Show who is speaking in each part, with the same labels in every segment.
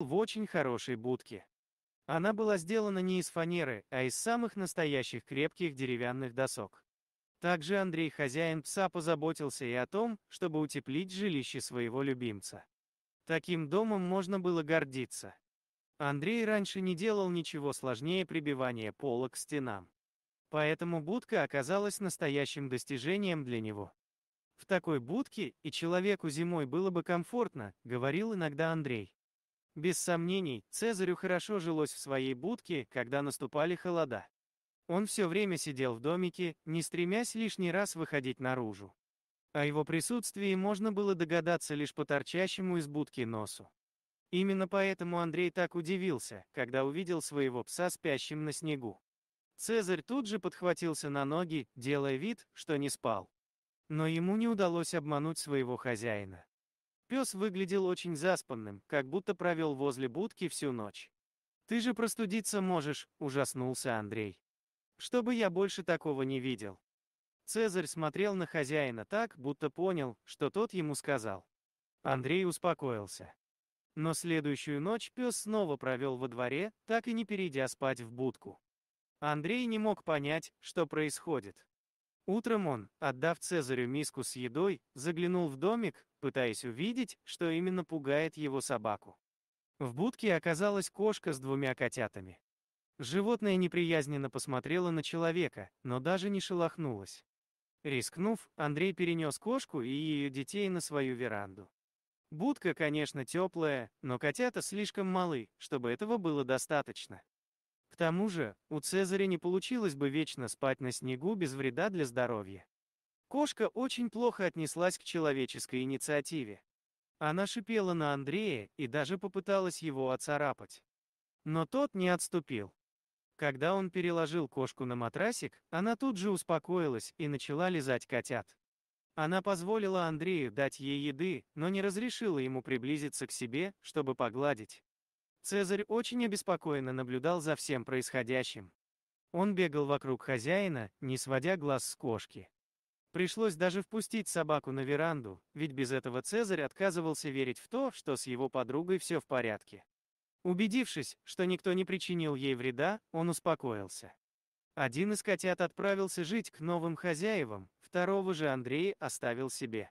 Speaker 1: в очень хорошей будке. Она была сделана не из фанеры, а из самых настоящих крепких деревянных досок. Также Андрей, хозяин пса, позаботился и о том, чтобы утеплить жилище своего любимца. Таким домом можно было гордиться. Андрей раньше не делал ничего сложнее прибивания пола к стенам. Поэтому будка оказалась настоящим достижением для него. В такой будке и человеку зимой было бы комфортно, говорил иногда Андрей. Без сомнений, Цезарю хорошо жилось в своей будке, когда наступали холода. Он все время сидел в домике, не стремясь лишний раз выходить наружу. О его присутствии можно было догадаться лишь по торчащему из будки носу. Именно поэтому Андрей так удивился, когда увидел своего пса спящим на снегу. Цезарь тут же подхватился на ноги, делая вид, что не спал. Но ему не удалось обмануть своего хозяина. Пес выглядел очень заспанным, как будто провел возле будки всю ночь. «Ты же простудиться можешь», — ужаснулся Андрей. «Чтобы я больше такого не видел». Цезарь смотрел на хозяина так, будто понял, что тот ему сказал. Андрей успокоился. Но следующую ночь пес снова провел во дворе, так и не перейдя спать в будку. Андрей не мог понять, что происходит. Утром он, отдав Цезарю миску с едой, заглянул в домик, пытаясь увидеть, что именно пугает его собаку. В будке оказалась кошка с двумя котятами. Животное неприязненно посмотрело на человека, но даже не шелохнулось. Рискнув, Андрей перенес кошку и ее детей на свою веранду. Будка, конечно, теплая, но котята слишком малы, чтобы этого было достаточно. К тому же, у Цезаря не получилось бы вечно спать на снегу без вреда для здоровья. Кошка очень плохо отнеслась к человеческой инициативе. Она шипела на Андрея и даже попыталась его оцарапать. Но тот не отступил. Когда он переложил кошку на матрасик, она тут же успокоилась и начала лизать котят. Она позволила Андрею дать ей еды, но не разрешила ему приблизиться к себе, чтобы погладить. Цезарь очень обеспокоенно наблюдал за всем происходящим. Он бегал вокруг хозяина, не сводя глаз с кошки. Пришлось даже впустить собаку на веранду, ведь без этого Цезарь отказывался верить в то, что с его подругой все в порядке. Убедившись, что никто не причинил ей вреда, он успокоился. Один из котят отправился жить к новым хозяевам, второго же Андрей оставил себе.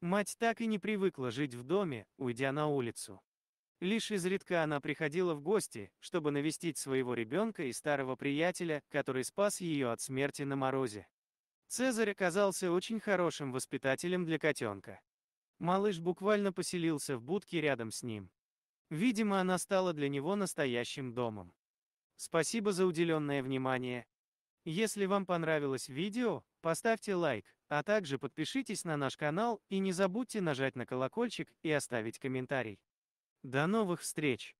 Speaker 1: Мать так и не привыкла жить в доме, уйдя на улицу. Лишь изредка она приходила в гости, чтобы навестить своего ребенка и старого приятеля, который спас ее от смерти на морозе. Цезарь оказался очень хорошим воспитателем для котенка. Малыш буквально поселился в будке рядом с ним. Видимо, она стала для него настоящим домом. Спасибо за уделенное внимание. Если вам понравилось видео, поставьте лайк, а также подпишитесь на наш канал и не забудьте нажать на колокольчик и оставить комментарий. До новых встреч!